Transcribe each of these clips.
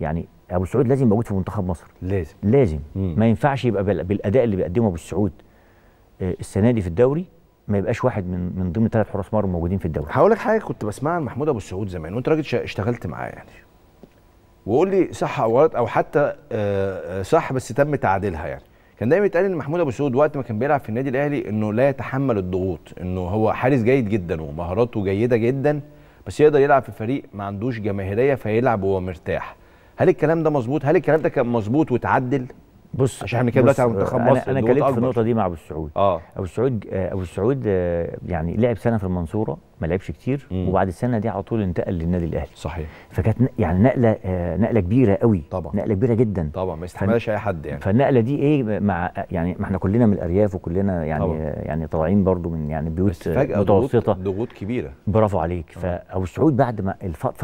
يعني ابو سعود لازم موجود في منتخب مصر لازم لازم مم. ما ينفعش يبقى بالاداء اللي بيقدمه ابو سعود آه، السنه دي في الدوري ما يبقاش واحد من من ضمن ثلاث حراس مرمى موجودين في الدوري هقول لك حاجه كنت بسمعها عن محمود ابو السعود زمان وانت راجل اشتغلت معاه يعني وقول لي صح او غلط او حتى آه، آه، صح بس تم تعديلها يعني كان دايما يتقال ان محمود ابو سعود وقت ما كان بيلعب في النادي الاهلي انه لا يتحمل الضغوط انه هو حارس جيد جدا ومهاراته جيده جدا بس يقدر يلعب في فريق ما عندوش جماهيريه فيلعب وهو مرتاح هل الكلام ده مظبوط هل الكلام ده كان مظبوط واتعدل بص عشان احنا كده دلوقتي على منتخب مصر انا كلمت في النقطه دي مع ابو السعود اه ابو السعود آه، ابو السعود آه، يعني لعب سنه في المنصوره ما لعبش كتير مم. وبعد السنه دي على طول انتقل للنادي الاهلي صحيح فكانت يعني نقله آه، نقله كبيره قوي طبعا نقله كبيره جدا طبعا ما يستحملهاش اي حد يعني فالنقله دي ايه مع يعني ما احنا كلنا من الارياف وكلنا يعني طبعا. يعني طالعين برضو من يعني بيوت متوسطه ضغوط كبيره برافو عليك فابو السعود بعد ما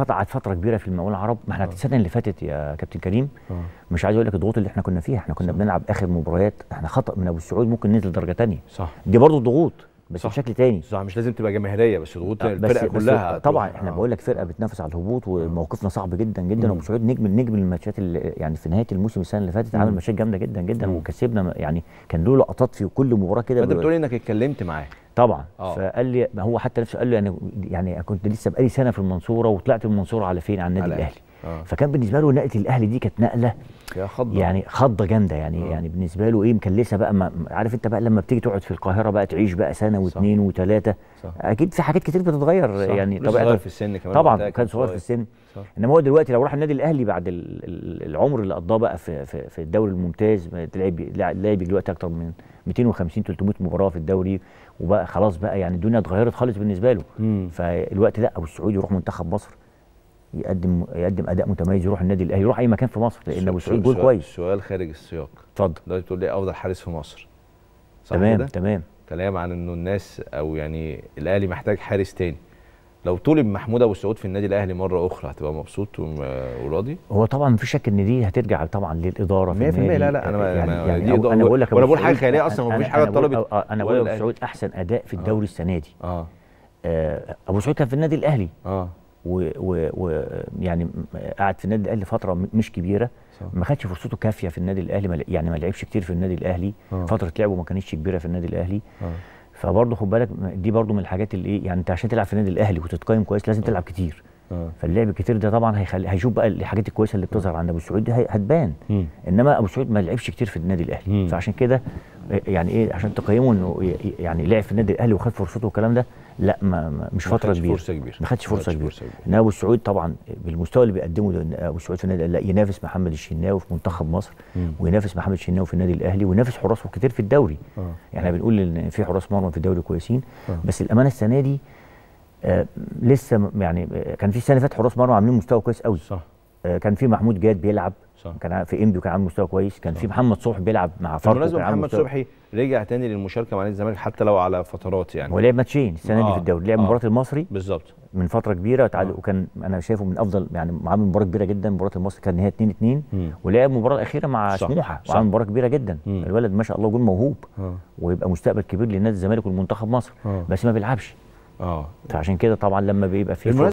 قعد فتره كبيره في المقاول العرب ما احنا السنه اللي فاتت يا كابتن كريم أوه. مش عايز اقول لك الضغوط اللي احنا كنا فيها احنا كنا صح. بنلعب اخر مباريات احنا خطا من ابو السعود ممكن ننزل درجه ثانيه صح دي برضه ضغوط بس بشكل تاني صح مش لازم تبقى جماهيريه بس ضغوط آه، الفرقه كلها طبعا احنا آه. بقول لك فرقه بتنافس على الهبوط وموقفنا صعب جدا جدا وابو سعود نجم نجم الماتشات اللي يعني في نهايه الموسم السنه اللي فاتت عمل ماتشات جامده جدا جدا مم. وكسبنا يعني كان له لقطات في كل مباراه كده انت بتقول انك اتكلمت معاه طبعا أوه. فقال لي ما هو حتى نفسه قال لي يعني يعني كنت لسه بقالي سنه في المنصوره وطلعت من المنصوره على فين على النادي الاهلي أوه. آه. فكان بالنسبه له نقله الاهلي دي كانت نقله يا خضة يعني خضة جامدة يعني أوه. يعني بالنسبة له ايه مكلسة بقى ما عارف انت بقى لما بتيجي تقعد في القاهرة بقى تعيش بقى سنة واثنين وثلاثة اكيد في حاجات كتير بتتغير صح. يعني طبعا صغير في السن كمان طبعا كان صغير في السن صح. انما هو دلوقتي لو راح النادي الاهلي بعد العمر اللي قضاه بقى في في, في الدوري الممتاز لعب لعب دلوقتي اكتر من 250 300 مباراه في الدوري وبقى خلاص بقى يعني الدنيا اتغيرت خالص بالنسبه له فالوقت لا ابو السعودي يروح منتخب مصر يقدم يقدم اداء متميز يروح النادي الاهلي يروح اي مكان في مصر لان ابو سعيد جول كويس سؤال خارج السياق اتفضل دلوقتي بتقول لي افضل حارس في مصر صح تمام ده؟ تمام كلام عن انه الناس او يعني الاهلي محتاج حارس تاني لو طلب محمود ابو سعود في النادي الاهلي مره اخرى هتبقى مبسوط وراضي هو طبعا مفيش شك ان دي هترجع طبعا للاداره في 100% لا لا انا يعني, أنا يعني دي انا بقول لك انا بقول حاجه خياليه اصلا مفيش حاجه طلبت انا بقول أه، ابو سعود احسن اداء في آه. الدوري آه. السنه دي اه, آه ابو سعود كان في النادي الاهلي اه ويعني قعد في النادي الاهلي فتره مش كبيره ما خدش فرصته كافيه في النادي الاهلي يعني ما لعبش كتير في النادي الاهلي أوه. فتره لعبه ما كانتش كبيره في النادي الاهلي أوه. فبرضه خد بالك دي برضه من الحاجات اللي ايه يعني انت عشان تلعب في النادي الاهلي وتتقيم كويس لازم آه. تلعب كتير آه. فاللعب الكتير ده طبعا هيخلي هيشوف بقى الحاجات الكويسه اللي بتظهر آه. عند ابو سعود هتبان انما ابو سعود ما لعبش كتير في النادي الاهلي فعشان كده يعني ايه عشان تقيمه انه يعني لعب في النادي الاهلي وخد فرصته والكلام ده لا ما, مش ما فتره كبيره فرصه كبيره ما خدش فرصه كبيره ان ابو السعود طبعا بالمستوى اللي بيقدمه ابو السعود آه، في النادي الاهلي ينافس محمد الشناوي في منتخب مصر مم. وينافس محمد الشناوي في النادي الاهلي وينافس حراس كتير في الدوري آه. يعني احنا بنقول ان في حراس مرمى في الدوري كويسين آه. بس الامانه السنه دي آه لسه يعني آه، كان في السنه اللي فاتت حراس مرمى عاملين مستوى كويس قوي صح آه، كان في محمود جاد بيلعب صح. كان في انبي كان عامل مستوى كويس كان في محمد صبحي بيلعب مع فرق بالمناسبه محمد صبحي رجع تاني للمشاركه مع نادي الزمالك حتى لو على فترات يعني هو لعب ماتشين السنه آه. دي في آه. الدوري لعب آه. مباراه المصري بالظبط من فتره كبيره آه. وكان انا شايفه من افضل يعني عامل مباراه كبيره جدا مباراه المصري كان نهايه 2 2 ولعب المباراه الاخيره مع صح. سموحه وعامل مباراه كبيره جدا مم. الولد ما شاء الله جول موهوب آه. ويبقى مستقبل كبير لنادي الزمالك والمنتخب مصر آه. بس ما بيلعبش اه فعشان كده طبعا لما بيبقى في